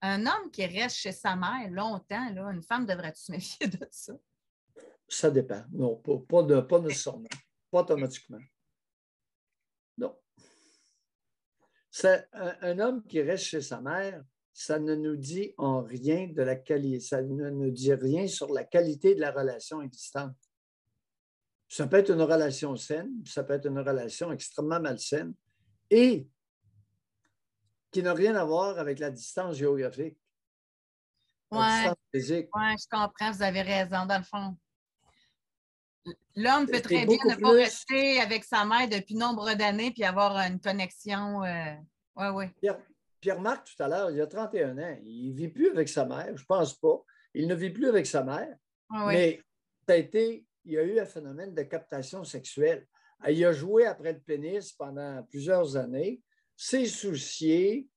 Un homme qui reste chez sa mère longtemps, là, une femme devrait se méfier de ça? Ça dépend. Non, pas, de, pas nécessairement. Pas automatiquement. Non. Un, un, homme qui reste chez sa mère, ça ne nous dit rien de la qualité, ça ne nous dit rien sur la qualité de la relation existante. Ça peut être une relation saine, ça peut être une relation extrêmement malsaine. Et qui n'a rien à voir avec la distance géographique. Oui, je comprends, vous avez raison, dans le fond. L'homme peut très bien ne pas rester avec sa mère depuis nombre d'années puis avoir euh, une connexion. Oui, euh, oui. Pierre, Pierre, marc tout à l'heure, il a 31 ans. Il ne vit plus avec sa mère, je ne pense pas. Il ne vit plus avec sa mère. mais été, il y a eu un phénomène de captation sexuelle. Il a joué après le pénis pendant plusieurs années ses souciers,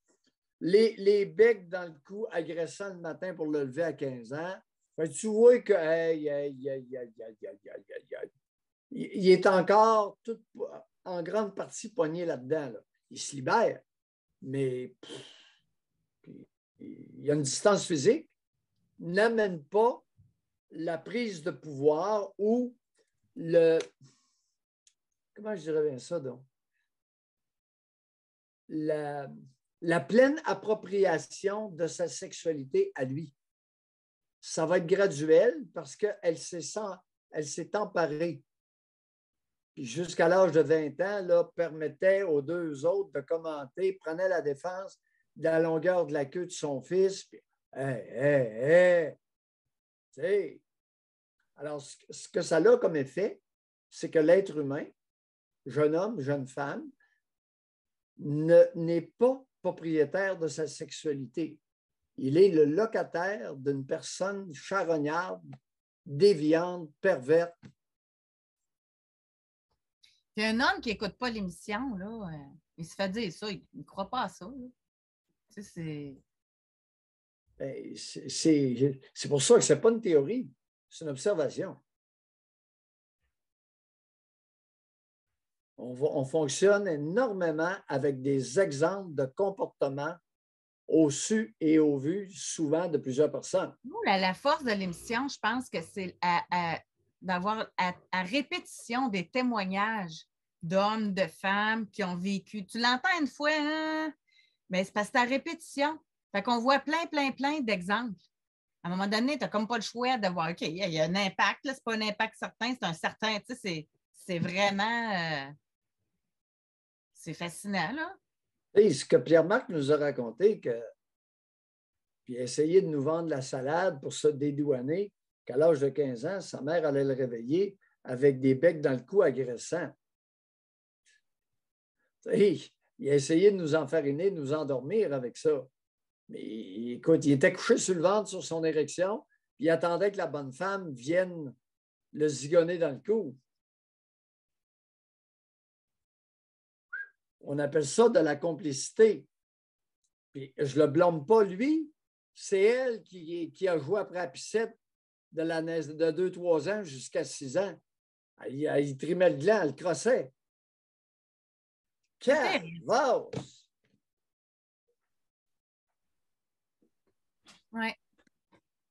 les, les, becs dans le cou agressant le matin pour le lever à 15 ans. tu vois que il est encore en grande partie poigné là-dedans. Il se libère, mais il y a une distance physique, n'amène pas la prise de pouvoir ou le. Comment je dirais bien ça donc? la, pleine appropriation de sa sexualité à lui. Ça va être graduel parce qu'elle s'est emparée. Jusqu'à l'âge de 20 ans, là, permettait aux deux autres de commenter, prenait la défense de la longueur de la queue de son fils. Puis, hey, eh, eh, eh, Alors, ce que ça a comme effet, c'est que l'être humain, jeune homme, jeune femme, n'est pas propriétaire de sa sexualité. Il est le locataire d'une personne charognarde, déviante, perverte. C'est un homme qui n'écoute pas l'émission, là. Euh, il se fait dire ça, il ne croit pas à ça. Ben, c'est. C'est pour ça que ce n'est pas une théorie, c'est une observation. on, fonctionne énormément avec des exemples de comportements au su et au vu, souvent de plusieurs personnes. La, force de l'émission, je pense que c'est d'avoir à, répétition des témoignages d'hommes, de femmes qui ont vécu. Tu l'entends une fois, hein? mais c'est parce que c'est à répétition. Fait qu'on voit plein, plein, plein d'exemples. À un moment donné, tu n'as comme pas le choix de voir, OK, il y, a un impact, ce n'est pas un impact certain, c'est un certain, tu sais, c'est, vraiment. Euh, c'est fascinant, là. ce que Pierre-Marc nous a raconté, que puis essayé de nous vendre la salade pour se dédouaner, qu'à l'âge de 15 ans, sa mère allait le réveiller avec des becs dans le cou agressants. il a essayé de nous enfariner, de nous endormir avec ça. Mais écoute, il était couché sur le ventre sur son érection, puis il attendait que la bonne femme vienne le zigonner dans le cou. on appelle ça de la complicité. Puis je ne le blâme pas, lui. C'est elle qui, a joué après la pissette de, la, de 2-3 ans jusqu'à 6 ans. Il, il, trimait le gland, elle crossait. Quelle Ouais.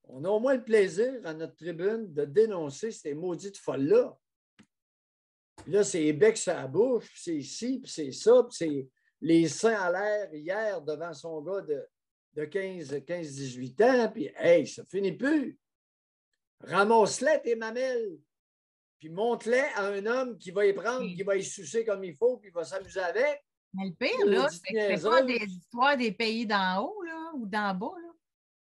On a au moins le plaisir à notre tribune de dénoncer ces maudites folles-là. Là, c'est bec sa bouche, c'est ici, puis c'est ça, c'est les seins à l'air hier devant son gars de, de 15-18 ans, puis hey, ça finit plus. Ramasse-les tes mamelles, puis monte-les à un homme qui va y prendre, qui va y sucer comme il faut, puis va s'amuser avec. Mais le pire, là, c'est pas des histoires des pays d'en haut ou d'en bas. Là.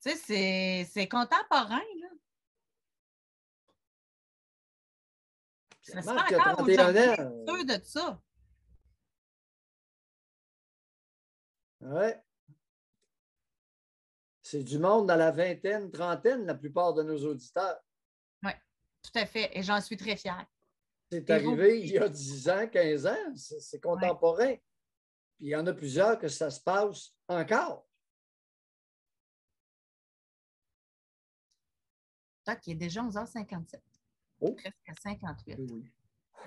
Tu sais, c'est contemporain, C'est euh, de ça. Ouais. C'est du monde dans la vingtaine, trentaine, la plupart de nos auditeurs. Oui, tout à fait. Et j'en suis très fière. C'est arrivé il y a 10 ans, 15 ans. C'est contemporain. Puis il y en a plusieurs que ça se passe encore. Tac, il est déjà 11h57. 58.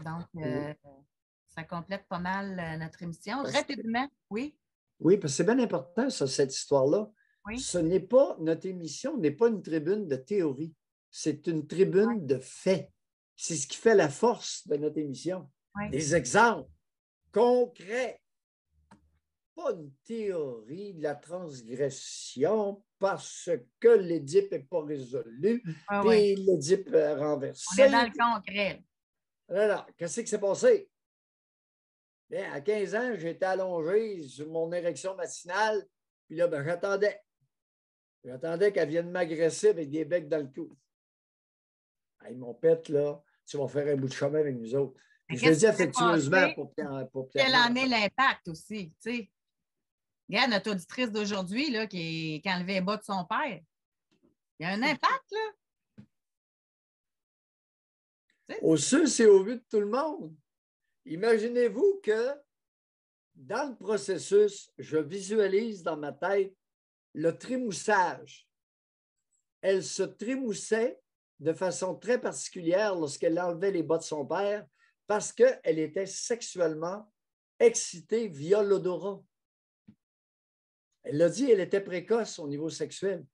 Donc, euh, ça complète pas mal euh, notre émission. Rapidement, oui. Oui, parce que c'est bien important, cette histoire-là. Ce n'est pas, notre émission n'est pas une tribune de théorie, c'est une tribune de faits. C'est ce qui fait la force de notre émission. Des exemples concrets une théorie de la transgression parce que l'Édipe n'est pas résolu et ah l'Édipe est renversée. On est dans le concret. Alors, qu'est-ce qui s'est passé? à 15 ans, j'étais allongé sur mon érection matinale, puis là, ben, j'attendais. J'attendais qu'elle vienne m'agresser avec des becs dans le cou. Ils m'ont pète, là, tu vas faire un bout de chemin avec nous autres. Je le dis affectueusement pour, pour, en est l'impact aussi, tu sais? Regarde notre auditrice d'aujourd'hui qui, a enlevé les bas de son père. Il y a un impact, là. Au sud, et au but de tout le monde. Imaginez-vous que dans le processus, je visualise dans ma tête le trimoussage. Elle se trimoussait de façon très particulière lorsqu'elle enlevait les bas de son père parce qu'elle était sexuellement excitée via l'odorat. Elle l'a dit, elle était précoce au niveau sexuel.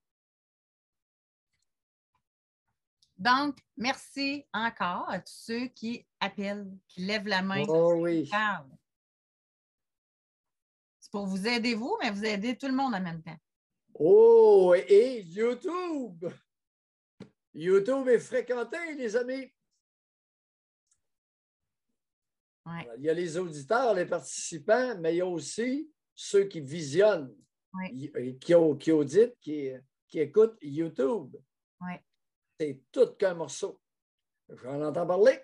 Donc, merci encore à tous ceux qui appellent, qui lèvent la main, oh C'est pour vous aider vous, mais vous aidez tout le monde en même temps. Oh, et YouTube! YouTube est fréquenté, les amis. Il y a les auditeurs, les participants, mais il y a aussi ceux qui visionnent. Euh, qui, qui audite, qui, écoute YouTube. C'est tout qu'un morceau. J'en entends parler,